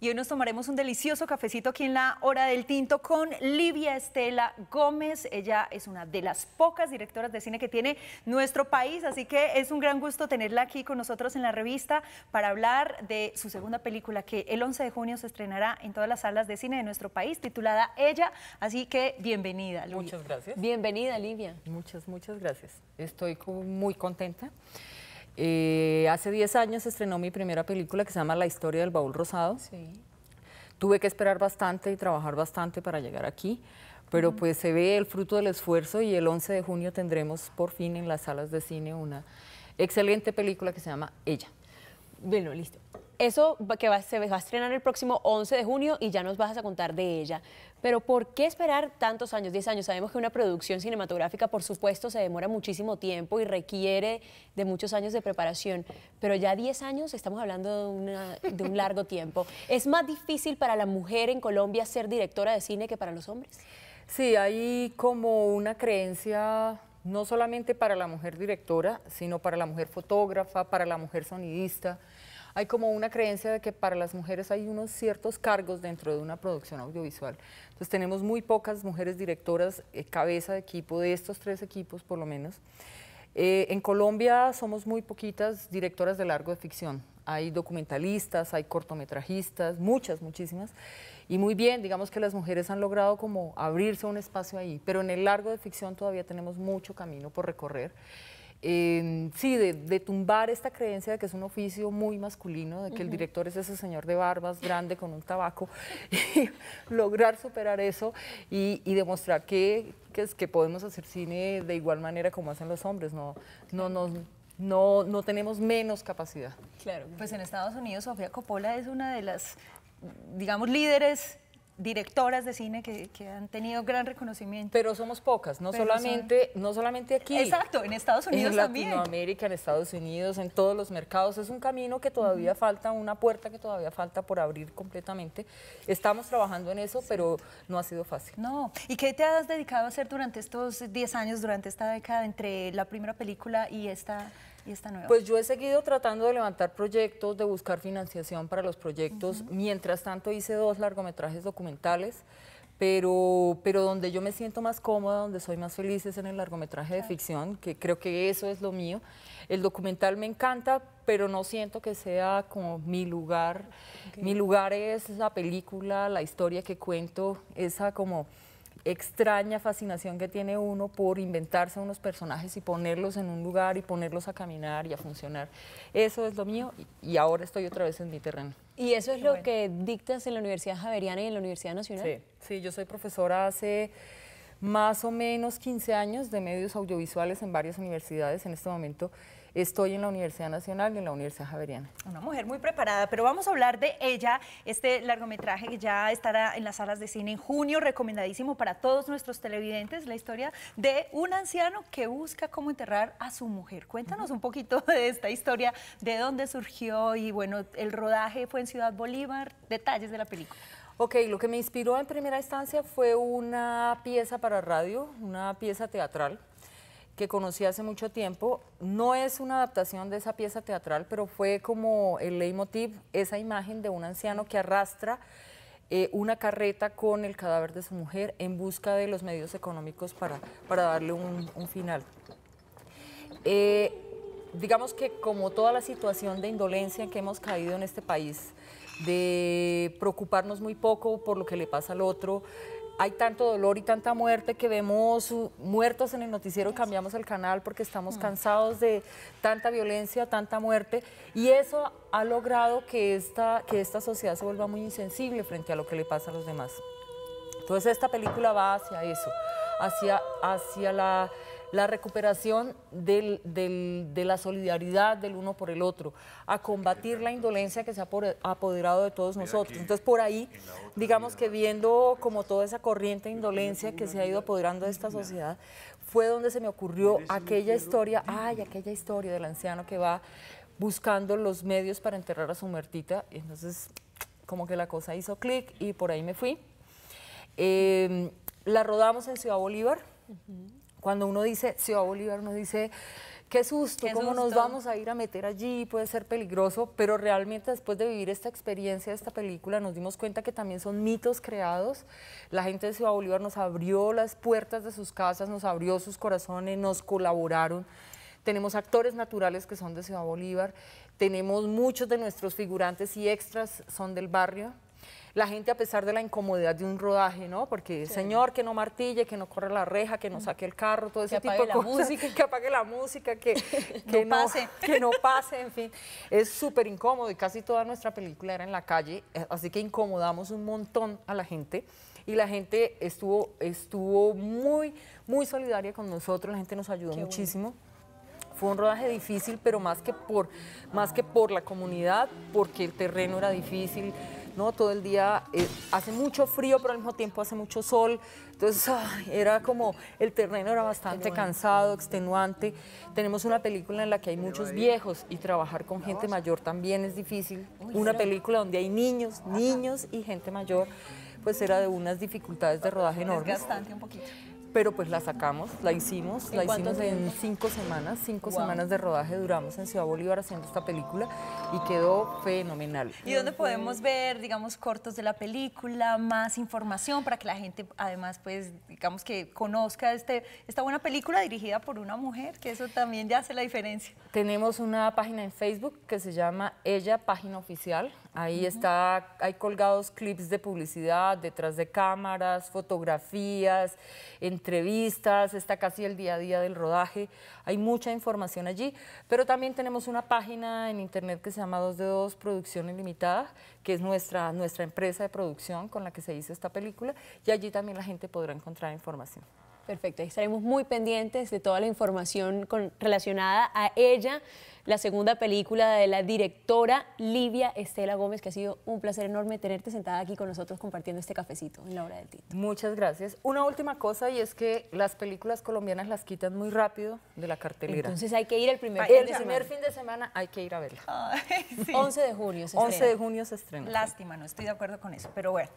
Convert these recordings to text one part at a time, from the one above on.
Y hoy nos tomaremos un delicioso cafecito aquí en la Hora del Tinto con Livia Estela Gómez. Ella es una de las pocas directoras de cine que tiene nuestro país, así que es un gran gusto tenerla aquí con nosotros en la revista para hablar de su segunda película que el 11 de junio se estrenará en todas las salas de cine de nuestro país, titulada Ella. Así que bienvenida, Livia. Muchas gracias. Bienvenida, Livia. Muchas, muchas gracias. Estoy muy contenta. Eh, hace 10 años estrenó mi primera película que se llama La historia del baúl rosado. Tuve que esperar bastante y trabajar bastante para llegar aquí, pero pues se ve el fruto del esfuerzo y el 11 de junio tendremos por fin en las salas de cine una excelente película que se llama Ella. Bueno, listo. Eso que se va a estrenar el próximo 11 de junio y ya nos vas a contar de ella. Pero ¿por qué esperar tantos años, 10 años? Sabemos que una producción cinematográfica, por supuesto, se demora muchísimo tiempo y requiere de muchos años de preparación, pero ya 10 años estamos hablando de, de un largo tiempo. ¿Es más difícil para la mujer en Colombia ser directora de cine que para los hombres? Sí, hay como una creencia no solamente para la mujer directora, sino para la mujer fotógrafa, para la mujer sonidista hay como una creencia de que para las mujeres hay unos ciertos cargos dentro de una producción audiovisual. Entonces tenemos muy pocas mujeres directoras, eh, cabeza de equipo, de estos tres equipos por lo menos. Eh, en Colombia somos muy poquitas directoras de largo de ficción. Hay documentalistas, hay cortometrajistas, muchas, muchísimas. Y muy bien, digamos que las mujeres han logrado como abrirse un espacio ahí, pero en el largo de ficción todavía tenemos mucho camino por recorrer sí, de, tumbar esta creencia de que es un oficio muy masculino, de que el director es ese señor de barbas grande con un tabaco, y lograr superar eso y, demostrar que, podemos hacer cine de igual manera como hacen los hombres, no, no, no no, no tenemos menos capacidad. Claro, pues en Estados Unidos Sofía Coppola es una de las, digamos, líderes directoras de cine que, que, han tenido gran reconocimiento. Pero somos pocas, no, solamente, no solamente aquí. Exacto, en Estados Unidos también. En Latinoamérica, en Estados Unidos, en todos los mercados. Es un camino que todavía falta, una puerta que todavía falta por abrir completamente. Estamos trabajando en eso, pero no ha sido fácil. No. ¿Y qué te has dedicado a hacer durante estos 10 años, durante esta década, entre la primera película y esta pues yo he seguido tratando de levantar proyectos, de buscar financiación para los proyectos. Mientras tanto hice dos largometrajes documentales. Pero, pero donde yo me siento más cómoda, donde soy más feliz es en el largometraje de ficción, que creo que eso es lo mío. El documental me encanta, pero no siento que sea como mi lugar. Mi lugar es la película, la historia que cuento, esa como extraña fascinación que tiene uno por inventarse unos personajes y ponerlos en un lugar y ponerlos a caminar y a funcionar. Eso es lo mío y ahora estoy otra vez en mi terreno. ¿Y eso es lo que dictas en la Universidad Javeriana y en la Universidad Nacional? sí yo soy profesora hace más o menos 15 años de medios audiovisuales en varias universidades en este momento estoy en la Universidad Nacional y en la Universidad Javeriana. Una mujer muy preparada, pero vamos a hablar de ella, este largometraje que ya estará en las salas de cine en junio, recomendadísimo para todos nuestros televidentes, la historia de un anciano que busca cómo enterrar a su mujer. Cuéntanos un poquito de esta historia, de dónde surgió y bueno, el rodaje fue en Ciudad Bolívar, detalles de la película. Ok, lo que me inspiró en primera instancia fue una pieza para radio, una pieza teatral, que conocí hace mucho tiempo. No es una adaptación de esa pieza teatral, pero fue como el leitmotiv, esa imagen de un anciano que arrastra eh, una carreta con el cadáver de su mujer en busca de los medios económicos para, para darle un, final. Eh, digamos que como toda la situación de indolencia que hemos caído en este país, de preocuparnos muy poco por lo que le pasa al otro, hay tanto dolor y tanta muerte que vemos uh, muertos en el noticiero cambiamos el canal porque estamos mm. cansados de tanta violencia, tanta muerte. Y eso ha logrado que esta, que esta sociedad se vuelva muy insensible frente a lo que le pasa a los demás. Entonces esta película va hacia eso, hacia, hacia la la recuperación de la solidaridad del uno por el otro, a combatir la indolencia que se ha apoderado de todos nosotros. Entonces, por ahí, digamos que viendo como toda esa corriente de indolencia que se ha ido apoderando de esta sociedad, fue donde se me ocurrió aquella historia, ay, aquella historia del anciano que va buscando los medios para enterrar a su muertita. entonces, como que la cosa hizo clic y por ahí me fui. Em, la rodamos en Ciudad Bolívar. Cuando uno dice Ciudad Bolívar, nos dice, qué susto, cómo nos vamos a ir a meter allí, puede ser peligroso, pero realmente después de vivir esta experiencia, esta película, nos dimos cuenta que también son mitos creados. La gente de Ciudad Bolívar nos abrió las puertas de sus casas, nos abrió sus corazones, nos colaboraron tenemos actores naturales que son de Ciudad Bolívar, tenemos muchos de nuestros figurantes y extras son del barrio, la gente a pesar de la incomodidad de un rodaje, ¿no? Porque el señor que no martille, que no corre la reja, que no saque el carro, todo ese tipo de cosas, música. que apague la música, que, que no, pase, que no pase, en fin, es súper incómodo y casi toda nuestra película era en la calle, eh, así que incomodamos un montón a la gente y la gente estuvo estuvo muy muy solidaria con nosotros, la gente nos ayudó muchísimo. fue un rodaje difícil, pero más que por, más que por la comunidad, porque el terreno era difícil, ¿no? Todo el día eh, hace mucho frío, pero al mismo tiempo hace mucho sol. Entonces, era como, el terreno era bastante cansado, extenuante. Tenemos una película en la que hay muchos viejos y trabajar con gente mayor también es difícil. Una película donde hay niños, niños y gente mayor, pues era de unas dificultades de rodaje enormes pero pues la sacamos, la hicimos, la hicimos en cinco semanas, cinco semanas de rodaje duramos en Ciudad Bolívar haciendo esta película y quedó fenomenal. ¿Y dónde podemos ver, digamos, cortos de la película, más información para que la gente además, pues, digamos que conozca este, esta buena película dirigida por una mujer, que eso también ya hace la diferencia? Tenemos una página en Facebook que se llama Ella Página Oficial, ahí está, hay colgados clips de publicidad, detrás de cámaras, fotografías, entre entrevistas, está casi el día a día del rodaje, hay mucha información allí, pero también tenemos una página en internet que se llama 2 de 2 Producciones Limitada, que es nuestra, nuestra empresa de producción con la que se hizo esta película, y allí también la gente podrá encontrar información. Perfecto, estaremos muy pendientes de toda la información relacionada a ella la segunda película de la directora Livia Estela Gómez, que ha sido un placer enorme tenerte sentada aquí con nosotros compartiendo este cafecito en la hora del ti. Muchas gracias. Una última cosa y es que las películas colombianas las quitan muy rápido de la cartelera. Entonces hay que ir el primer, ah, fin, el primer fin de semana. hay que ir a verla. 11 de junio se 11 de junio se estrena. Lástima, no estoy de acuerdo con eso, pero bueno.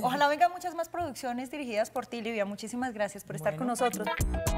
Ojalá vengan muchas más producciones dirigidas por ti, Livia. Muchísimas gracias por estar con nosotros. Pues,